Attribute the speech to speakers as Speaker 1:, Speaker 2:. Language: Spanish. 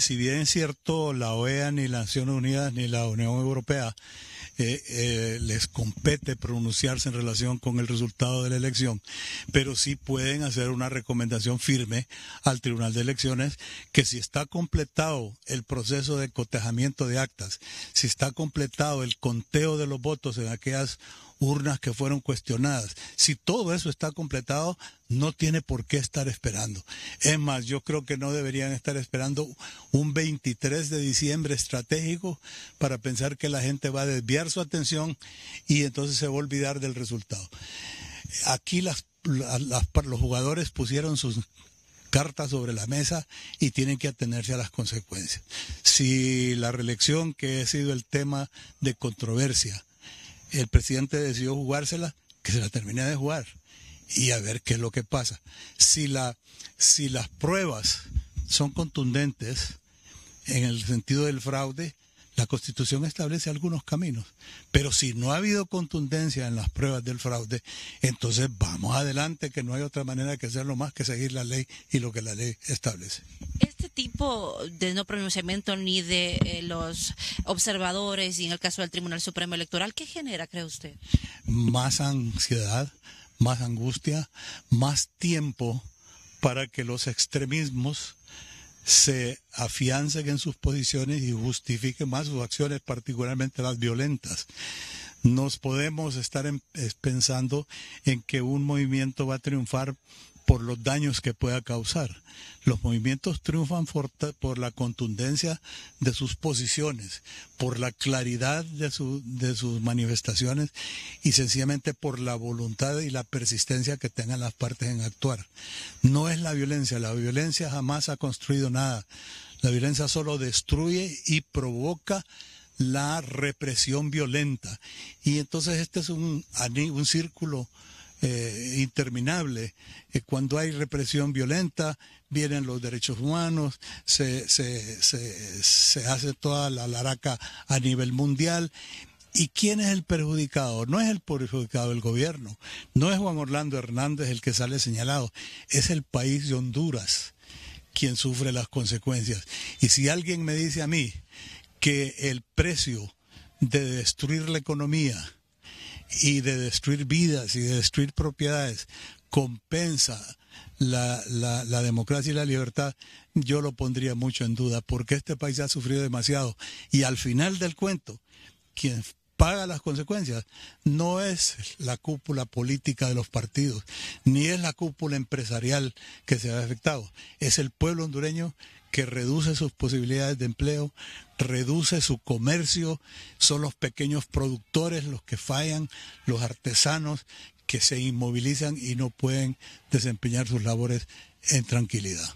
Speaker 1: si bien es cierto, la OEA ni las Naciones Unidas ni la Unión Europea eh, eh, les compete pronunciarse en relación con el resultado de la elección, pero sí pueden hacer una recomendación firme al Tribunal de Elecciones que si está completado el proceso de cotejamiento de actas, si está completado el conteo de los votos en aquellas urnas que fueron cuestionadas. Si todo eso está completado, no tiene por qué estar esperando. Es más, yo creo que no deberían estar esperando un 23 de diciembre estratégico para pensar que la gente va a desviar su atención y entonces se va a olvidar del resultado. Aquí las, los jugadores pusieron sus cartas sobre la mesa y tienen que atenerse a las consecuencias. Si la reelección, que ha sido el tema de controversia, el presidente decidió jugársela, que se la termine de jugar y a ver qué es lo que pasa. Si, la, si las pruebas son contundentes en el sentido del fraude, la Constitución establece algunos caminos, pero si no ha habido contundencia en las pruebas del fraude, entonces vamos adelante, que no hay otra manera que hacerlo más que seguir la ley y lo que la ley establece. Eh, tipo de no pronunciamiento ni de eh, los observadores y en el caso del Tribunal Supremo Electoral, ¿qué genera, cree usted? Más ansiedad, más angustia, más tiempo para que los extremismos se afiancen en sus posiciones y justifiquen más sus acciones, particularmente las violentas. Nos podemos estar pensando en que un movimiento va a triunfar por los daños que pueda causar. Los movimientos triunfan por, la contundencia de sus posiciones, por la claridad de, de, sus manifestaciones y sencillamente por la voluntad y la persistencia que tengan las partes en actuar. No es la violencia, la violencia jamás ha construido nada. La violencia solo destruye y provoca la represión violenta. Y entonces este es un círculo eh, interminable. Eh, cuando hay represión violenta, vienen los derechos humanos, se, hace toda la laraca a nivel mundial. ¿Y quién es el perjudicado? No es el perjudicado el gobierno, no es Juan Orlando Hernández el que sale señalado, es el país de Honduras quien sufre las consecuencias. Y si alguien me dice a mí que el precio de destruir la economía y de destruir vidas y de destruir propiedades compensa la, la, la, democracia y la libertad, yo lo pondría mucho en duda, porque este país ha sufrido demasiado. Y al final del cuento, quien paga las consecuencias no es la cúpula política de los partidos, ni es la cúpula empresarial que se ha afectado, es el pueblo hondureño que reduce sus posibilidades de empleo, reduce su comercio, son los pequeños productores los que fallan, los artesanos que se inmovilizan y no pueden desempeñar sus labores en tranquilidad.